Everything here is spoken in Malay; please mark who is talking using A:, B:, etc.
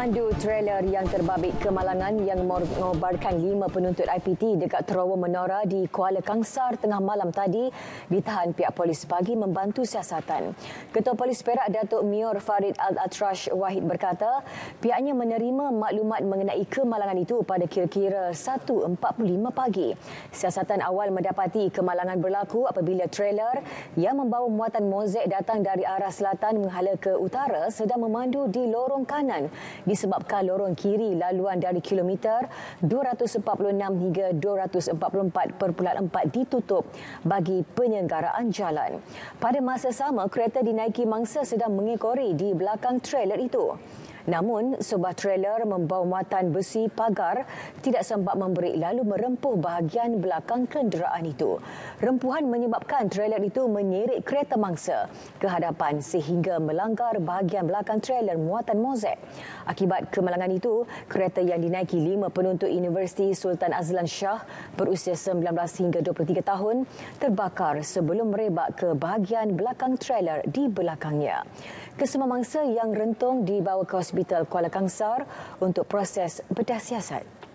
A: memandu trailer yang terbabit kemalangan yang mengobarkan lima penuntut IPT dekat terowong menara di Kuala Kangsar tengah malam tadi ditahan pihak polis pagi membantu siasatan. Ketua Polis Perak Datuk Mior Farid Al-Atrash Wahid berkata pihaknya menerima maklumat mengenai kemalangan itu pada kira-kira 1.45 pagi. Siasatan awal mendapati kemalangan berlaku apabila trailer yang membawa muatan mozek datang dari arah selatan menghala ke utara sedang memandu di lorong kanan disebabkan lorong kiri laluan dari kilometer 246 hingga 244 244.4 ditutup bagi penyenggaraan jalan. Pada masa sama, kereta dinaiki mangsa sedang mengekori di belakang trailer itu. Namun, sebuah trailer membawa muatan besi pagar tidak sempat memberi lalu merempuh bahagian belakang kenderaan itu. Rempuhan menyebabkan trailer itu menyerik kereta mangsa ke hadapan sehingga melanggar bahagian belakang trailer muatan mozek. Akibat kemalangan itu, kereta yang dinaiki lima penuntut Universiti Sultan Azlan Shah berusia 19 hingga 23 tahun terbakar sebelum merebak ke bahagian belakang trailer di belakangnya. Kesemua mangsa yang rentung dibawa ke hospital Hospital Kuala Kangsar untuk proses bedah siasat.